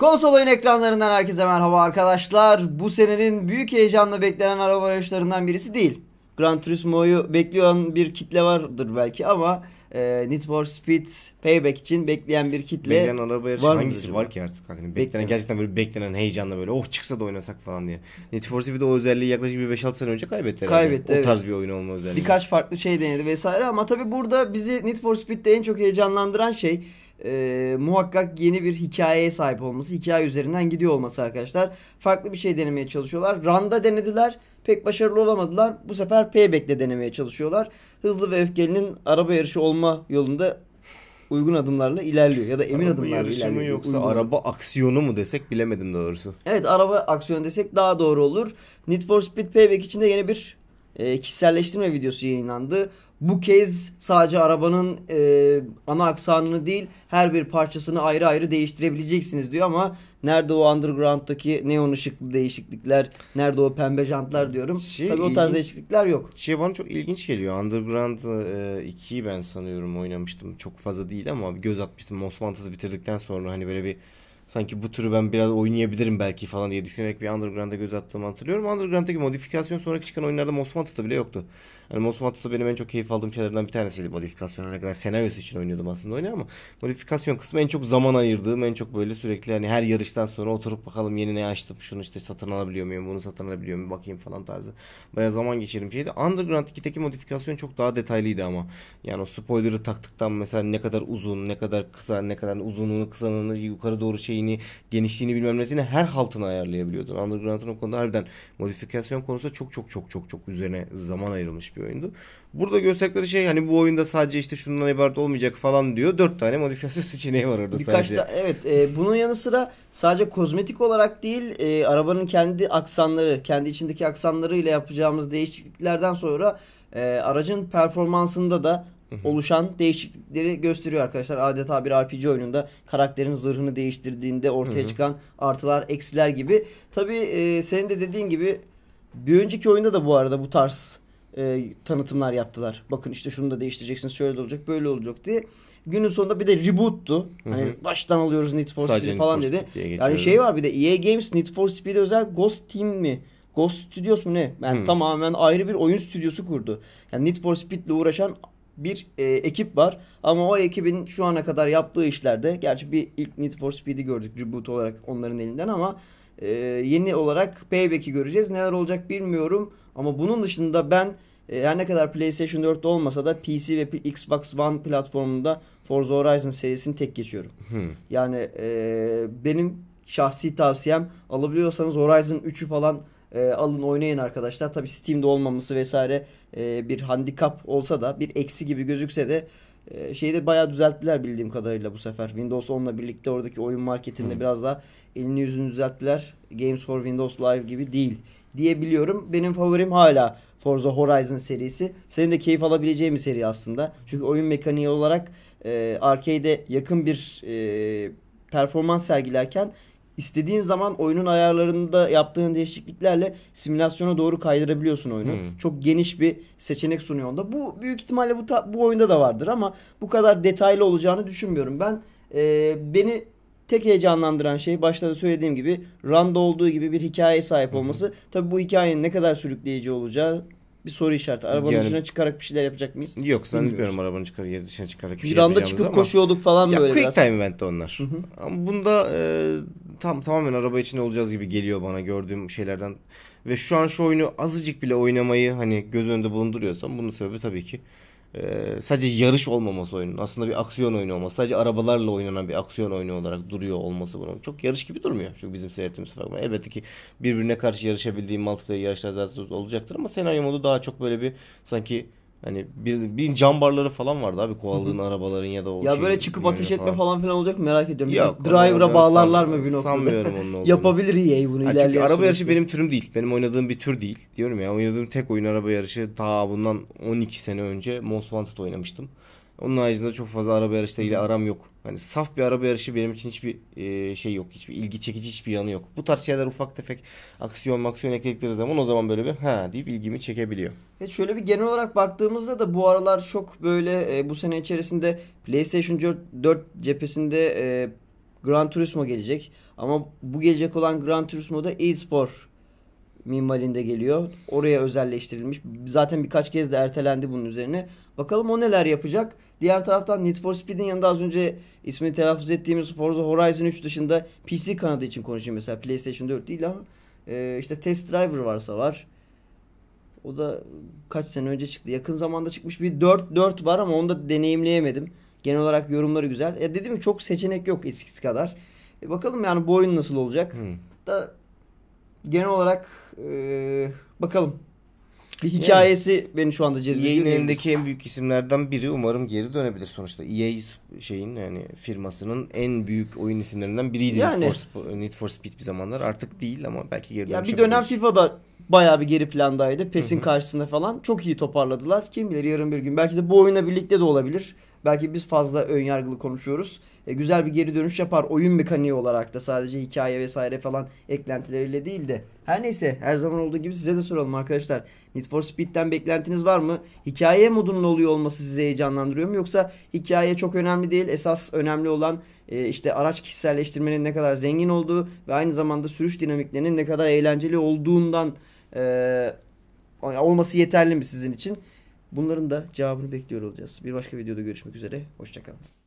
Konsol oyun ekranlarından herkese merhaba arkadaşlar. Bu senenin büyük heyecanla beklenen araba yarışlarından birisi değil. Gran Turismo'yu bekleyen bir kitle vardır belki ama e, Need for Speed Payback için bekleyen bir kitle Bekleyen araba yarışı var hangisi mıdır? var ki artık hani beklenen Beklenen. gerçekten böyle beklenen heyecanla böyle oh çıksa da oynasak falan diye. Need for Speed o özelliği yaklaşık bir 5-6 sene önce kaybetti herhalde. Kaybetti, O tarz bir oyun olma özelliği. Birkaç farklı şey denedi vesaire ama tabii burada bizi Need for Speed'de en çok heyecanlandıran şey e, muhakkak yeni bir hikayeye sahip olması, hikaye üzerinden gidiyor olması arkadaşlar. Farklı bir şey denemeye çalışıyorlar. Randa denediler, pek başarılı olamadılar. Bu sefer Payback'le denemeye çalışıyorlar. Hızlı ve Öfkeli'nin araba yarışı olma yolunda uygun adımlarla ilerliyor ya da emin araba adımlarla yarışı ilerliyor. Mı yoksa uygun. araba aksiyonu mu desek bilemedim doğrusu. Evet araba aksiyonu desek daha doğru olur. Need for Speed Payback içinde yeni bir e, kişiselleştirme videosu yayınlandı. Bu kez sadece arabanın e, ana aksanını değil her bir parçasını ayrı ayrı değiştirebileceksiniz diyor ama nerede o underground'daki neon ışıklı değişiklikler, nerede o pembe jantlar diyorum. Şey, Tabii o tarz değişiklikler yok. Şey bana çok ilginç geliyor. Underground 2'yi e, ben sanıyorum oynamıştım. Çok fazla değil ama göz atmıştım. Most Wanted'ı bitirdikten sonra hani böyle bir sanki bu türü ben biraz oynayabilirim belki falan diye düşünerek bir Underground'a göz attığımı hatırlıyorum. Underground'daki modifikasyon sonraki çıkan oyunlarda Most Wanted'da bile yoktu. Yani Most Wanted'da benim en çok keyif aldığım şeylerden bir tanesiydi modifikasyon. Ne kadar senaryosu için oynuyordum aslında oyunu ama modifikasyon kısmı en çok zaman ayırdığım, en çok böyle sürekli hani her yarıştan sonra oturup bakalım yeni ne açtım, şunu işte satın alabiliyor muyum, bunu satın alabiliyor muyum, bakayım falan tarzı. Bayağı zaman geçirdiğim şeydi. Underground 2'deki modifikasyon çok daha detaylıydı ama. Yani o spoiler'ı taktıktan mesela ne kadar uzun, ne kadar kısa, ne kadar uzunluğunu, kısalığını yukarı doğru şeyi şeyini, genişliğini bilmem nesini her haltına ayarlayabiliyordun. Underground'ın o konuda harbiden modifikasyon konusunda çok çok çok çok çok üzerine zaman ayrılmış bir oyundu. Burada gösterdikleri şey hani bu oyunda sadece işte şundan ibaret olmayacak falan diyor. Dört tane modifikasyon seçeneği var orada Birkaç sadece. Da, evet e, bunun yanı sıra sadece kozmetik olarak değil e, arabanın kendi aksanları, kendi içindeki aksanları ile yapacağımız değişikliklerden sonra e, aracın performansında da oluşan değişiklikleri gösteriyor arkadaşlar. Adeta bir RPG oyununda karakterin zırhını değiştirdiğinde ortaya çıkan artılar, eksiler gibi. Tabii e, senin de dediğin gibi bir önceki oyunda da bu arada bu tarz e, tanıtımlar yaptılar. Bakın işte şunu da değiştireceksiniz, şöyle de olacak, böyle olacak diye. Günün sonunda bir de reboot'tu. Hani baştan alıyoruz Need for Sadece Speed falan Need for dedi. Yani şey var bir de EA Games Need for Speed özel Ghost Team mi? Ghost Studios mu ne? Yani hmm. tamamen ayrı bir oyun stüdyosu kurdu. Yani Need for Speed'le uğraşan bir e, ekip var. Ama o ekibin şu ana kadar yaptığı işlerde gerçi bir ilk Need for Speed'i gördük reboot olarak onların elinden ama e, yeni olarak Payback'i göreceğiz. Neler olacak bilmiyorum ama bunun dışında ben e, her ne kadar PlayStation 4'te olmasa da PC ve Xbox One platformunda Forza Horizon serisini tek geçiyorum. Hmm. Yani e, benim şahsi tavsiyem alabiliyorsanız Horizon 3'ü falan e, alın oynayın arkadaşlar. Tabi Steam'de olmaması vesaire e, bir handikap olsa da bir eksi gibi gözükse de e, şeyi de bayağı düzelttiler bildiğim kadarıyla bu sefer. Windows 10'la birlikte oradaki oyun marketinde hmm. biraz daha elini yüzünü düzelttiler. Games for Windows Live gibi değil diyebiliyorum. Benim favorim hala Forza Horizon serisi. Senin de keyif alabileceğin bir seri aslında. Çünkü oyun mekaniği olarak e, arcade'e yakın bir e, performans sergilerken istediğin zaman oyunun ayarlarında yaptığın değişikliklerle simülasyona doğru kaydırabiliyorsun oyunu. Hmm. Çok geniş bir seçenek sunuyor onda. Bu büyük ihtimalle bu bu oyunda da vardır ama bu kadar detaylı olacağını düşünmüyorum. Ben e, beni tek heyecanlandıran şey başta da söylediğim gibi Randa olduğu gibi bir hikayeye sahip olması. Hı hı. bu hikayenin ne kadar sürükleyici olacağı bir soru işareti. Arabanın yani, dışına çıkarak bir şeyler yapacak mıyız? Yok zannetmiyorum arabanın çıkar, yer dışına çıkarak bir Çünkü şey randa yapacağımızı çıkıp koşuyorduk falan ya, böyle quick biraz. Quick time eventti onlar. Hı hı. Ama bunda e, tam tamamen araba içinde olacağız gibi geliyor bana gördüğüm şeylerden. Ve şu an şu oyunu azıcık bile oynamayı hani göz önünde bulunduruyorsam bunun sebebi tabii ki e, sadece yarış olmaması oyunun. Aslında bir aksiyon oyunu olması. Sadece arabalarla oynanan bir aksiyon oyunu olarak duruyor olması bunun. Çok yarış gibi durmuyor. Çünkü bizim seyrettiğimiz fragman. Elbette ki birbirine karşı yarışabildiğim multiplayer yarışlar zaten olacaktır ama senaryo modu daha çok böyle bir sanki Hani bir, bir cam barları falan vardı abi kovaladığın arabaların ya da o Ya şey, böyle çıkıp ateş etme falan. filan olacak mı merak ediyorum. Yok, driver'a bağlarlar san, mı bir noktada? Sanmıyorum onun olduğunu. Yapabilir EA bunu yani ilerleyen Çünkü araba yarışı benim türüm değil. Benim oynadığım bir tür değil. Diyorum ya oynadığım tek oyun araba yarışı daha bundan 12 sene önce Most Wanted oynamıştım. Onun haricinde çok fazla araba yarışlarıyla aram yok. Hani saf bir araba yarışı benim için hiçbir e, şey yok. Hiçbir ilgi çekici hiçbir yanı yok. Bu tarz şeyler ufak tefek aksiyon maksiyon ekledikleri zaman o zaman böyle bir ha deyip ilgimi çekebiliyor. Evet şöyle bir genel olarak baktığımızda da bu aralar çok böyle e, bu sene içerisinde PlayStation 4 cephesinde e, Gran Turismo gelecek. Ama bu gelecek olan Gran Turismo'da e-spor minvalinde geliyor. Oraya özelleştirilmiş. Zaten birkaç kez de ertelendi bunun üzerine. Bakalım o neler yapacak. Diğer taraftan Need for Speed'in yanında az önce ismini telaffuz ettiğimiz Forza Horizon 3 dışında PC kanadı için konuşayım mesela. PlayStation 4 değil ama e, işte Test Driver varsa var. O da kaç sene önce çıktı. Yakın zamanda çıkmış bir 4 4 var ama onu da deneyimleyemedim. Genel olarak yorumları güzel. E dedim ki çok seçenek yok eskisi kadar. E bakalım yani bu oyun nasıl olacak. Hmm. Da genel olarak e, bakalım. Bir hikayesi yani, beni şu anda cezbediyor. EA'nin elindeki en büyük isimlerden biri umarım geri dönebilir sonuçta. EA şeyin yani firmasının en büyük oyun isimlerinden biriydi yani, Need, for, Need for Speed bir zamanlar. Artık değil ama belki geri dönüşebilir. Yani bir dönem FIFA'da bayağı bir geri plandaydı. PES'in karşısında falan çok iyi toparladılar. Kim bilir yarın bir gün belki de bu oyuna birlikte de olabilir. Belki biz fazla ön yargılı konuşuyoruz. E, güzel bir geri dönüş yapar oyun mekaniği olarak da sadece hikaye vesaire falan eklentileriyle değil de. Her neyse her zaman olduğu gibi size de soralım arkadaşlar. Need for Speed'den beklentiniz var mı? Hikaye modunun oluyor olması sizi heyecanlandırıyor mu? Yoksa hikaye çok önemli değil. Esas önemli olan e, işte araç kişiselleştirmenin ne kadar zengin olduğu ve aynı zamanda sürüş dinamiklerinin ne kadar eğlenceli olduğundan e, olması yeterli mi sizin için? Bunların da cevabını bekliyor olacağız. Bir başka videoda görüşmek üzere. Hoşçakalın.